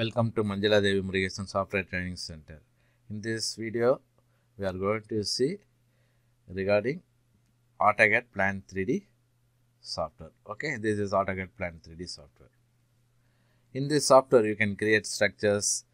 Welcome to Manjula Devi Irrigation Software Training Center. In this video, we are going to see regarding AutoCAD Plan 3D software. Okay, this is AutoCAD Plan 3D software. In this software, you can create structures,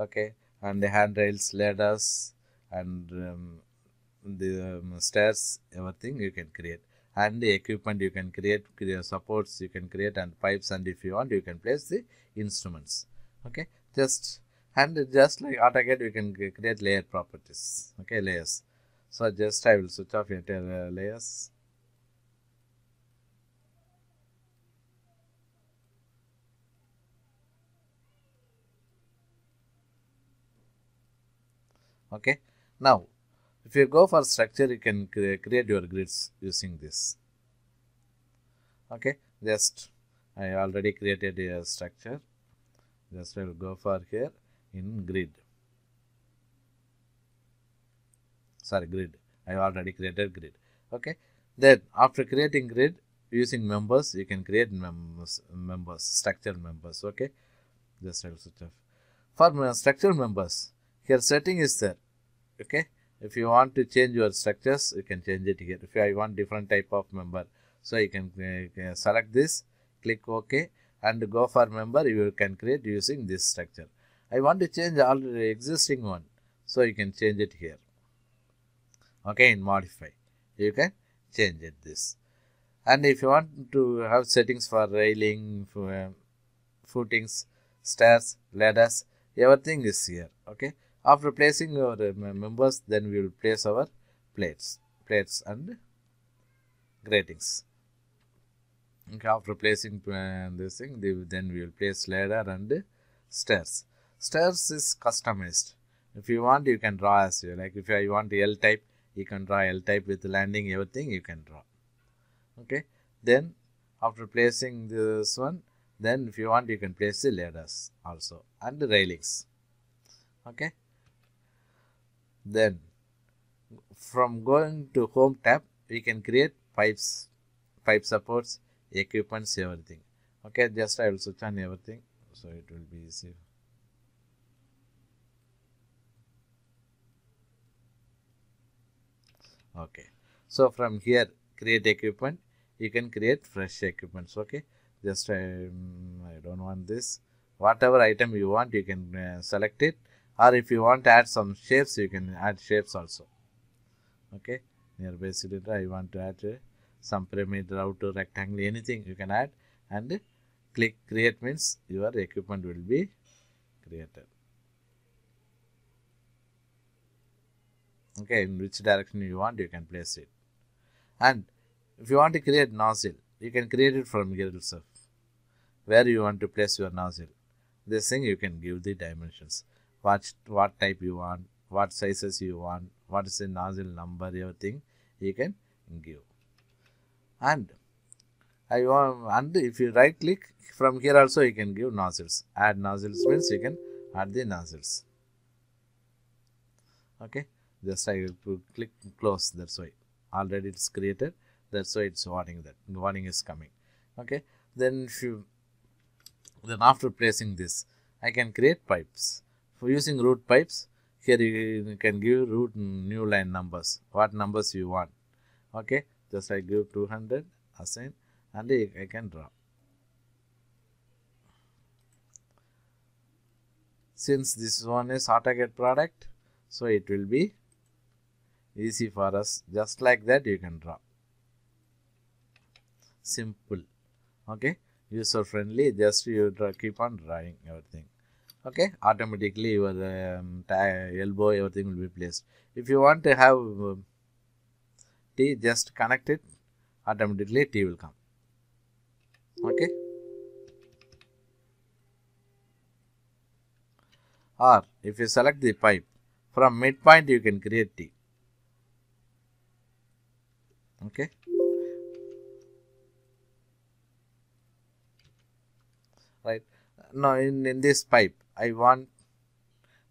okay, and the handrails, ladders, and um, the um, stairs, everything you can create. And the equipment you can create, create supports you can create, and pipes, and if you want, you can place the instruments okay just and just like get we can create layer properties okay layers so just I will switch off entire layers okay now if you go for structure you can create your grids using this okay just I already created a structure just I will go for here in grid sorry grid I have already created grid okay then after creating grid using members you can create members members structure members okay just I will switch off for structure members here setting is there okay if you want to change your structures you can change it here if I want different type of member so you can uh, select this click ok and go for member you can create using this structure. I want to change already existing one. So you can change it here. Okay, in modify. You can change it this. And if you want to have settings for railing, uh, footings, stairs, ladders, everything is here. Okay. After placing our uh, members, then we will place our plates, plates and gratings. Okay, after placing uh, this thing, they, then we will place ladder and stairs. Stairs is customized. If you want, you can draw as you like. If you want L type, you can draw L type with landing, everything you can draw. Okay, then after placing this one, then if you want, you can place the ladders also and the railings. Okay, then from going to home tab, we can create pipes, pipe supports, equipments everything okay just I will switch on everything so it will be easy okay so from here create equipment you can create fresh equipments okay just um, I don't want this whatever item you want you can uh, select it or if you want to add some shapes you can add shapes also okay nearby cylinder I want to add a some pyramid, router, rectangle, anything you can add and click create means your equipment will be created. Okay, in which direction you want, you can place it. And if you want to create nozzle, you can create it from here itself. Where you want to place your nozzle. This thing you can give the dimensions. What, what type you want, what sizes you want, what is the nozzle number, everything you can give and I want and if you right click from here also you can give nozzles add nozzles means you can add the nozzles okay just I will click close that's why already it's created that's why it's warning that warning is coming okay then if you then after placing this I can create pipes for using root pipes here you can give root new line numbers what numbers you want okay just I give 200 assign and I can draw since this one is AutoCAD product so it will be easy for us just like that you can draw simple okay user friendly just you draw, keep on drawing everything okay automatically your um, elbow everything will be placed if you want to have um, T just connect it automatically T will come okay or if you select the pipe from midpoint you can create T okay right now in, in this pipe I want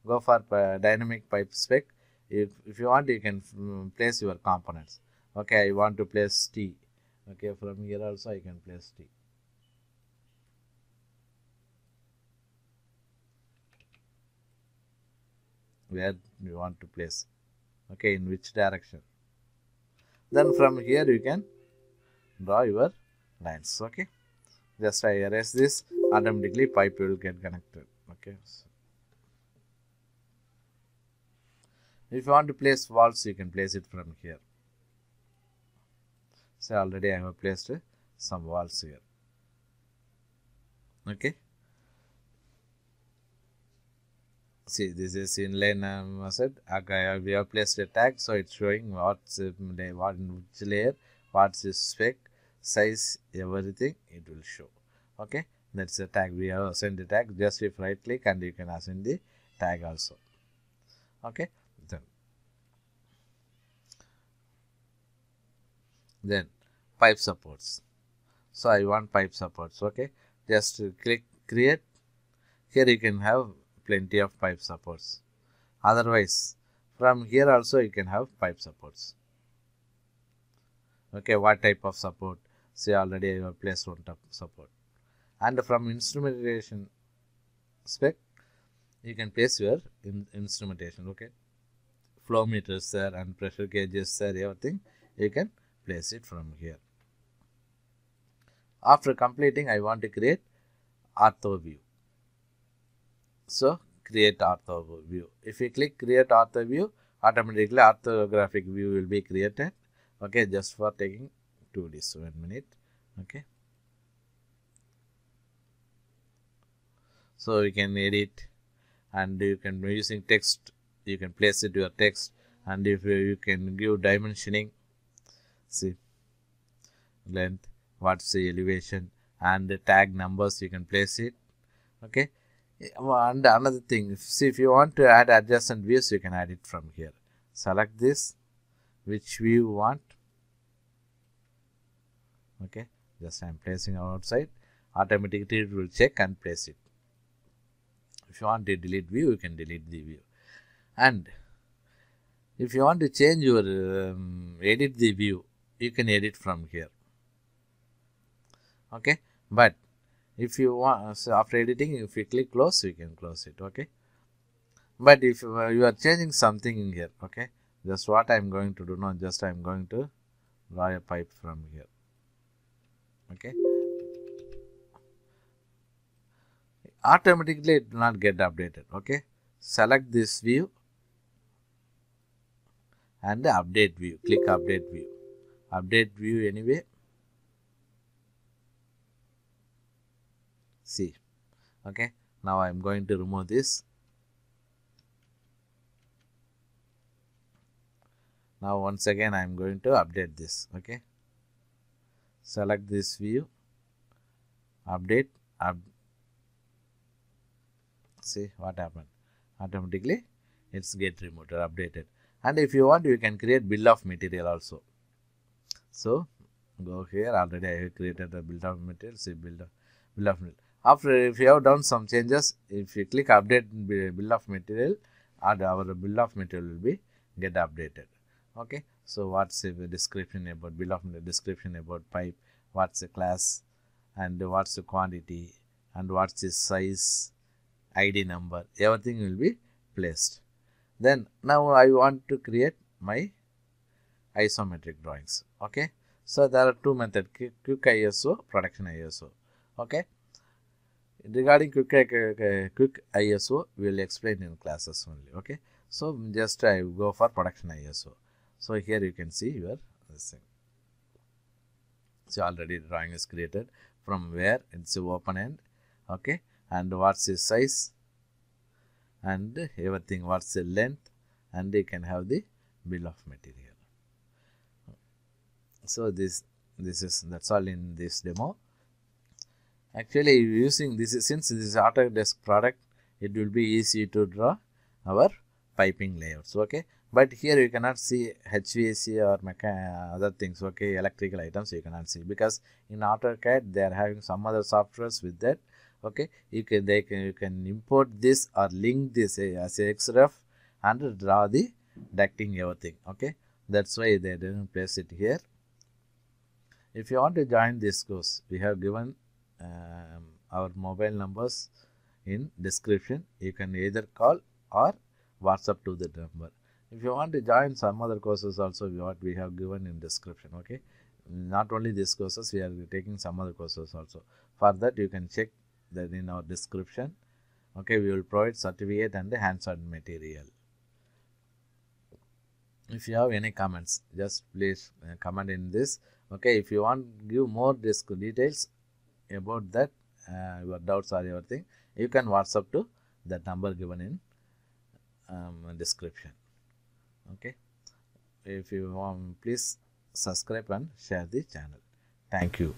go for uh, dynamic pipe spec if, if you want you can mm, place your components okay I want to place T okay from here also I can place T where you want to place okay in which direction then from here you can draw your lines okay just I erase this automatically pipe will get connected okay so if you want to place walls you can place it from here so er already I have placed some walls here okay see this is inline um, set okay, we have placed a tag so it's showing what's uh, what in um, which layer what's the spec size everything it will show okay that's the tag we have assigned the tag just if right click and you can assign the tag also okay then then pipe supports. So I want pipe supports. Okay, just click create. Here you can have plenty of pipe supports. Otherwise, from here also you can have pipe supports. Okay, what type of support? say already you have placed one type support. And from instrumentation spec, you can place your in instrumentation. Okay, flow meters there and pressure gauges there, everything you can place it from here. After completing, I want to create ortho view. So create ortho view. If you click create ortho view, automatically orthographic view will be created. Okay, just for taking two days, one minute. Okay. So you can edit and you can using text, you can place it your text and if you, you can give dimensioning, see length what's the elevation and the tag numbers you can place it okay and another thing see if you want to add adjacent views you can add it from here select this which view you want okay just i'm placing outside automatically it will check and place it if you want to delete view you can delete the view and if you want to change your um, edit the view you can edit from here okay but if you want so after editing if you click close you can close it okay but if you uh, are, you are changing something in here okay just what i'm going to do now just i'm going to draw a pipe from here okay automatically it will not get updated okay select this view and update view click update view update view anyway see okay now I am going to remove this now once again I am going to update this okay select this view update up see what happened automatically it's get removed or updated and if you want you can create bill of material also so go here already I have created the build of material see build of, build of material after if you have done some changes, if you click update bill of material add our bill of material will be get updated. Okay. So, what's the description about bill of material, description about pipe, what's the class and what's the quantity and what's the size, ID number, everything will be placed. Then now I want to create my isometric drawings. Okay. So, there are two methods quick ISO, production ISO. Okay. Regarding quick, uh, quick ISO, we will explain in classes only. Okay. So just I uh, go for production ISO. So here you can see your this thing. So already drawing is created from where it's open end. Okay. And what's the size and everything what's the length and you can have the bill of material. So this this is that's all in this demo. Actually, using this since this is Autodesk product, it will be easy to draw our piping layouts. Okay, but here you cannot see HVAC or other things. Okay, electrical items you cannot see because in AutoCAD they are having some other softwares with that. Okay, you can they can you can import this or link this eh, as a XREF and draw the ducting everything. Okay, that's why they didn't place it here. If you want to join this course, we have given um, our mobile numbers in description. You can either call or WhatsApp to the number. If you want to join some other courses also what we have given in description. Okay. Not only these courses, we are taking some other courses also. For that you can check that in our description. Okay, we will provide certificate and the hands-on material. If you have any comments, just please uh, comment in this okay if you want give more details about that, uh, your doubts or everything, you can WhatsApp to that number given in um, description. Okay. If you um, please subscribe and share the channel. Thank you.